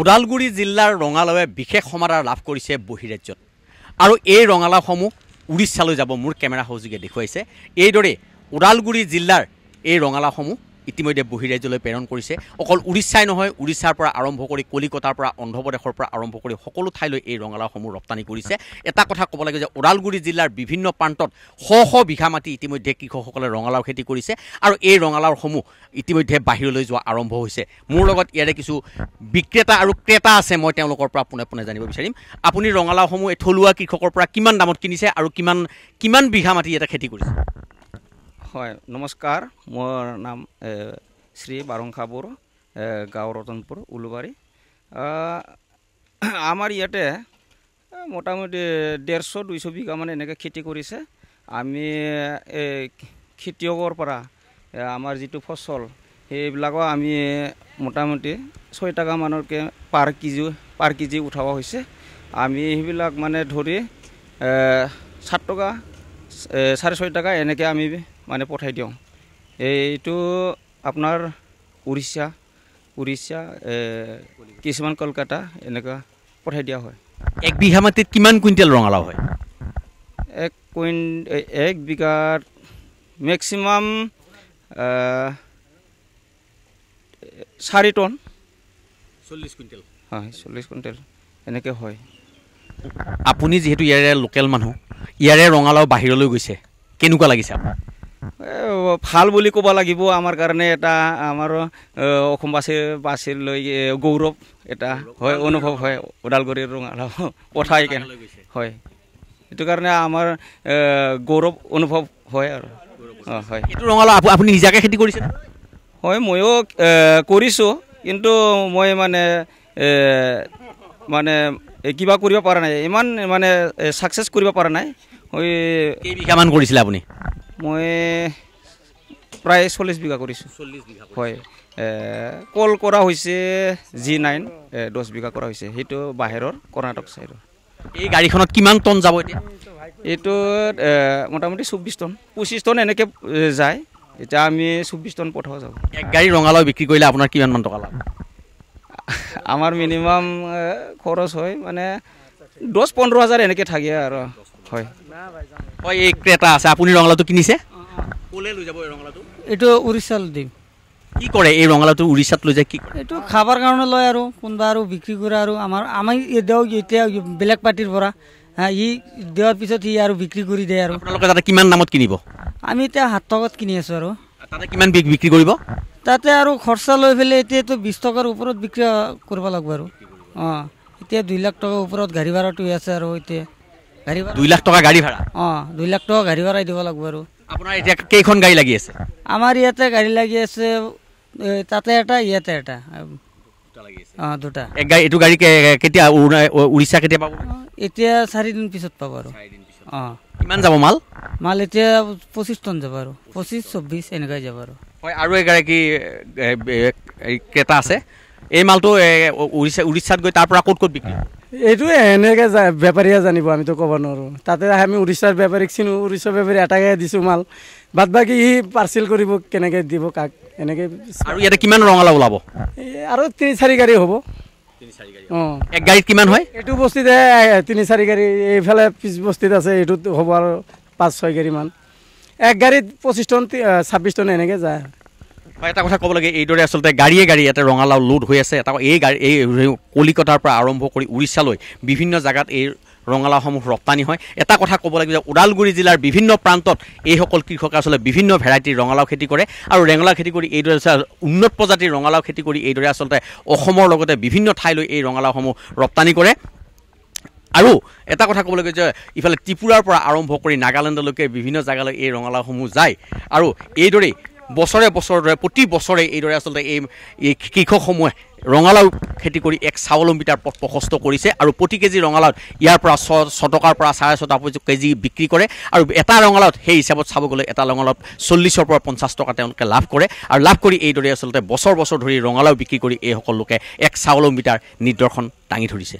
ওদালগুৰি জিলাৰ ৰঙালাওৱে বিশেষ সমাদাৰ লাভ কৰিছে বহিৰাজ্যত আৰু এই ৰঙালাওসমূহ উৰিষ্যালৈ যাব মোৰ কেমেৰা সহযোগে দেখুৱাইছে এইদৰে ওদালগুৰি জিলাৰ এই ৰঙালাওসমূহ ইতিমধ্যে বহিৰাজ্যলৈ প্ৰেৰণ কৰিছে অকল উৰিষ্যাই নহয় উৰিষ্যাৰ পৰা আৰম্ভ কৰি কলিকতাৰ পৰা অন্ধ্ৰপ্ৰদেশৰ পৰা আৰম্ভ কৰি সকলো ঠাইলৈ এই ৰঙালাওসমূহ ৰপ্তানি কৰিছে এটা কথা ক'ব লাগে যে ওদালগুৰি জিলাৰ বিভিন্ন প্ৰান্তত শ শ বিঘা মাটি ইতিমধ্যে কৃষকসকলে ৰঙালাও খেতি কৰিছে আৰু এই ৰঙালাওসমূহ ইতিমধ্যে বাহিৰলৈ যোৱা আৰম্ভ হৈছে মোৰ লগত ইয়াৰে কিছু বিক্ৰেতা আৰু ক্ৰেতা আছে মই তেওঁলোকৰ পৰা পোনে পোনে জানিব বিচাৰিম আপুনি ৰঙালাওসমূহ এই থলুৱা কৃষকৰ পৰা কিমান দামত কিনিছে আৰু কিমান কিমান বিঘা মাটি ইয়াতে খেতি কৰিছে হয় নমস্কাৰ মোৰ নাম শ্ৰী বাৰংখা বড়ো গাঁও ৰতনপুৰ উলুবাৰী আমাৰ ইয়াতে মোটামুটি ডেৰশ দুইশ বিঘা মানে এনেকৈ খেতি কৰিছে আমি খেতিয়কৰ পৰা আমাৰ যিটো ফচল সেইবিলাকো আমি মোটামুটি ছয় টকামানকৈ পাৰ কেজি পাৰ কেজি উঠাব হৈছে আমি সেইবিলাক মানে ধৰি সাত টকা চাৰে ছয় টকা এনেকৈ আমি মানে পঠাই দিওঁ এইটো আপোনাৰ উৰিষ্যা উৰিষ্যা কিছুমান কলকাতা এনেকুৱা পঠাই দিয়া হয় এক বিঘা মাটিত কিমান কুইণ্টেল ৰঙালাও হয় এক কুইণ এক বিঘাত মেক্সিমাম চাৰি টন চল্লিছ কুইণ্টেল হয় চল্লিছ কুইণ্টেল এনেকৈ হয় আপুনি যিহেতু ইয়াৰে লোকেল মানুহ ইয়াৰে ৰঙালাও বাহিৰলৈ গৈছে কেনেকুৱা লাগিছে আপোনাৰ ভাল বুলি ক'ব লাগিব আমাৰ কাৰণে এটা আমাৰ অসমবাসী বাচিৰ লৈ গৌৰৱ এটা হয় অনুভৱ হয় ওদালগুৰিৰ ৰঙালাও পঠাই কেনে হয় সেইটো কাৰণে আমাৰ গৌৰৱ অনুভৱ হয় আৰু হয় এইটো ৰঙালাও আপুনি নিজাকে খেতি কৰিছে হয় ময়ো কৰিছোঁ কিন্তু মই মানে মানে কিবা কৰিব পৰা নাই ইমান মানে ছাকচেছ কৰিব পৰা নাই কৰিছিলে আপুনি মই প্ৰায় চল্লিছ বিঘা কৰিছোঁ হয় কল কৰা হৈছে জি নাইন দহ বিঘা কৰা হৈছে সেইটো বাহিৰৰ কৰ্ণাটক চাইডৰ এই গাড়ীখনত কিমান টন যাব এতিয়া এইটো মোটামুটি চৌব্বিছ টন পঁচিছ টন এনেকৈ যায় এতিয়া আমি চৌব্বিছ টন পঠাব যাওঁ এক গাড়ী ৰঙালাও বিক্ৰী কৰিলে আপোনাৰ কিমানমান টকা লাগে আমাৰ মিনিমাম খৰচ হয় মানে দহ পোন্ধৰ হাজাৰ এনেকৈ থাকে আৰু হয় হয় এই ক্ৰেটা আছে আপুনি ৰঙালাওটো কিনিছে এইটো উৰিষ্যাত দিম কি কৰে এই ৰঙালাটো উৰিষ্যাত লৈ যায় কি এইটো খাবৰ কাৰণে লয় আৰু কোনোবা আৰু বিক্ৰী কৰে আৰু আমাৰ আমি দিওঁ এতিয়া বেলেগ পাৰ্টিৰ পৰা ই দিয়াৰ পিছত সি আৰু বিক্ৰী কৰি দিয়ে আৰু আপোনালোকে তাতে কিমান দামত কিনিব আমি এতিয়া সাত টকাত কিনি আছো আৰু তাতে কিমান বিক্ৰী কৰিব তাতে আৰু খৰচা লৈ পেলাই এতিয়াতো বিশ টকাৰ ওপৰত বিক্ৰী কৰিব লাগিব আৰু অঁ এতিয়া দুই লাখ টকাৰ ওপৰত গাড়ী ভাড়াটো আছে আৰু এতিয়া গাড়ী দুই লাখ টকা গাড়ী ভাড়া অঁ দুই লাখ টকা গাড়ী ভাড়াই দিব লাগিব আৰু আপোনাৰ এতিয়া কেইখন গাড়ী লাগি আছে আমাৰ ইয়াতে গাড়ী লাগি আছে তাতে এটা ইয়াতে এটা অঁ দুটা এক গাড়ী এইটো গাড়ী কেতিয়া উৰিষ্যা কেতিয়া পাব এতিয়া চাৰিদিন পিছত পাব আৰু অঁ কিমান যাব মাল মাল এতিয়া পঁচিছ টন যাব আৰু পঁচিছ চৌব্বিছ এনেকুৱাই যাব আৰু হয় আৰু এগৰাকী ক্ৰেতা আছে এই মালটো উৰিষ্যা উৰিষ্যাত গৈ তাৰপৰা ক'ত ক'ত বিক্ৰী এইটোৱে এনেকৈ যা বেপাৰীয়ে জানিব আমিতো ক'ব নোৱাৰোঁ তাতে আমি উৰিষ্যাৰ বেপাৰীক চিনো উৰিষ্যাৰ বেপাৰী এটাকে দিছোঁ মাল বাদ বাকী সি পাৰ্চেল কৰিব কেনেকৈ দিব কাক এনেকৈ আৰু ইয়াতে কিমান ৰঙালাও ওলাব আৰু তিনি চাৰি গাড়ী হ'ব অঁ এক গাড়ীত কিমান হয় এইটো বস্তিতে তিনি চাৰি গাড়ী এইফালে পিছ বস্তিত আছে এইটোত হ'ব আৰু পাঁচ ছয় গাড়ীমান এক গাড়ীত পঁচিছ টন ছাব্বিছ টন এনেকৈ যায় হয় এটা কথা ক'ব লাগে এইদৰে আচলতে গাড়ীয়ে গাড়ী ইয়াতে ৰঙালাও লোড হৈ আছে এটা এই গাড়ী এই কলিকতাৰ পৰা আৰম্ভ কৰি উৰিষ্যালৈ বিভিন্ন জেগাত এই ৰঙালাওসমূহ ৰপ্তানি হয় এটা কথা ক'ব লাগিব যে ওদালগুৰি জিলাৰ বিভিন্ন প্ৰান্তত এইসকল কৃষকে আচলতে বিভিন্ন ভেৰাইটিৰ ৰঙালাও খেতি কৰে আৰু ৰেঙলা খেতি কৰি এইদৰে উন্নত প্ৰজাতিৰ ৰঙালাও খেতি কৰি এইদৰে আচলতে অসমৰ লগতে বিভিন্ন ঠাইলৈ এই ৰঙালাওসমূহ ৰপ্তানি কৰে আৰু এটা কথা ক'ব লাগিব যে ইফালে ত্ৰিপুৰাৰ পৰা আৰম্ভ কৰি নাগালেণ্ডলৈকে বিভিন্ন জেগালৈ এই ৰঙালাওসমূহ যায় আৰু এইদৰেই বছৰে বছৰৰ দৰে প্ৰতি বছৰে এইদৰে আচলতে এই কৃষকসমূহে ৰঙালাও খেতি কৰি এক স্বাৱলম্বিতাৰ পথ প্ৰশস্ত কৰিছে আৰু প্ৰতি কেজি ৰঙালাওত ইয়াৰ পৰা ছ ছটকাৰ পৰা চাৰে ছটা কেজি বিক্ৰী কৰে আৰু এটা ৰঙালাওত সেই হিচাপত চাব গ'লে এটা ৰঙালাওত চল্লিছৰ পৰা পঞ্চাছ টকা তেওঁলোকে লাভ কৰে আৰু লাভ কৰি এইদৰে আচলতে বছৰ বছৰ ধৰি ৰঙালাও বিক্ৰী কৰি এইসকল লোকে এক স্বাৱলম্বিতাৰ নিদৰ্শন দাঙি ধৰিছে